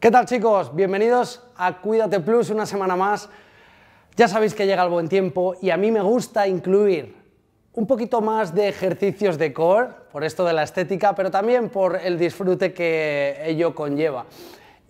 ¿Qué tal chicos? Bienvenidos a Cuídate Plus una semana más. Ya sabéis que llega el buen tiempo y a mí me gusta incluir un poquito más de ejercicios de core, por esto de la estética, pero también por el disfrute que ello conlleva.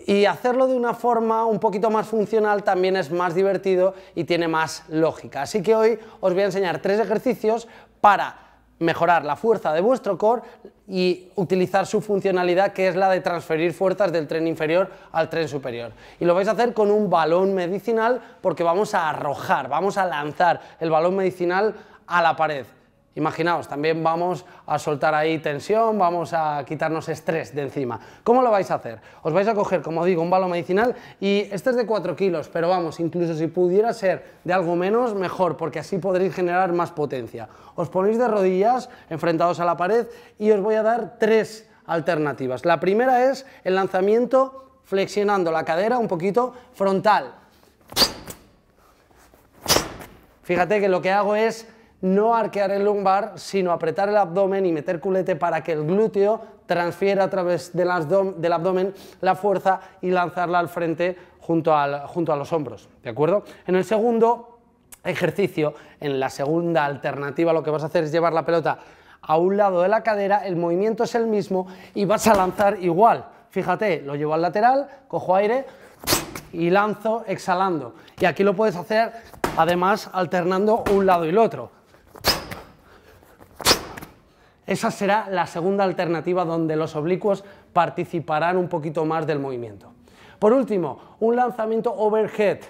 Y hacerlo de una forma un poquito más funcional también es más divertido y tiene más lógica. Así que hoy os voy a enseñar tres ejercicios para mejorar la fuerza de vuestro core y utilizar su funcionalidad que es la de transferir fuerzas del tren inferior al tren superior. Y lo vais a hacer con un balón medicinal porque vamos a arrojar, vamos a lanzar el balón medicinal a la pared. Imaginaos, también vamos a soltar ahí tensión, vamos a quitarnos estrés de encima. ¿Cómo lo vais a hacer? Os vais a coger, como digo, un balo medicinal y este es de 4 kilos, pero vamos, incluso si pudiera ser de algo menos, mejor, porque así podréis generar más potencia. Os ponéis de rodillas, enfrentados a la pared, y os voy a dar tres alternativas. La primera es el lanzamiento flexionando la cadera un poquito frontal. Fíjate que lo que hago es no arquear el lumbar, sino apretar el abdomen y meter culete para que el glúteo transfiera a través del, abdomen, la fuerza y lanzarla al frente junto, junto a los hombros. ¿De acuerdo? En el segundo ejercicio, en la segunda alternativa, lo que vas a hacer es llevar la pelota a un lado de la cadera, el movimiento es el mismo y vas a lanzar igual. Fíjate, lo llevo al lateral, cojo aire y lanzo exhalando. Y aquí lo puedes hacer además alternando un lado y el otro. Esa será la segunda alternativa donde los oblicuos participarán un poquito más del movimiento. Por último, un lanzamiento overhead.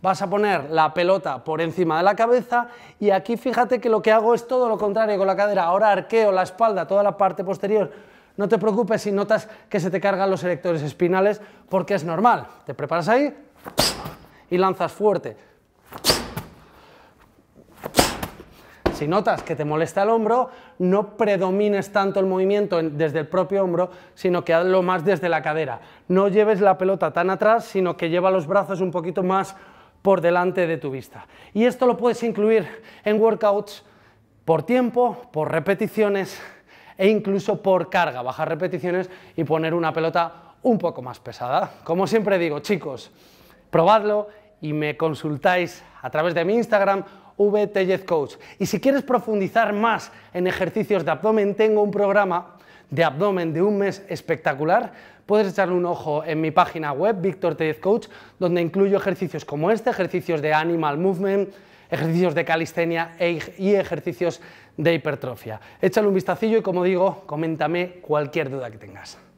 Vas a poner la pelota por encima de la cabeza y aquí fíjate que lo que hago es todo lo contrario con la cadera. Ahora arqueo la espalda, toda la parte posterior. No te preocupes si notas que se te cargan los electores espinales porque es normal. Te preparas ahí y lanzas fuerte. Si notas que te molesta el hombro, no predomines tanto el movimiento desde el propio hombro, sino que hazlo más desde la cadera. No lleves la pelota tan atrás, sino que lleva los brazos un poquito más por delante de tu vista. Y esto lo puedes incluir en workouts por tiempo, por repeticiones e incluso por carga, bajar repeticiones y poner una pelota un poco más pesada. Como siempre digo, chicos, probadlo, y me consultáis a través de mi Instagram vtjezcoach. Y si quieres profundizar más en ejercicios de abdomen, tengo un programa de abdomen de un mes espectacular. Puedes echarle un ojo en mi página web, Víctor donde incluyo ejercicios como este, ejercicios de animal movement, ejercicios de calistenia e- y ejercicios de hipertrofia. Échale un vistacillo y como digo, coméntame cualquier duda que tengas.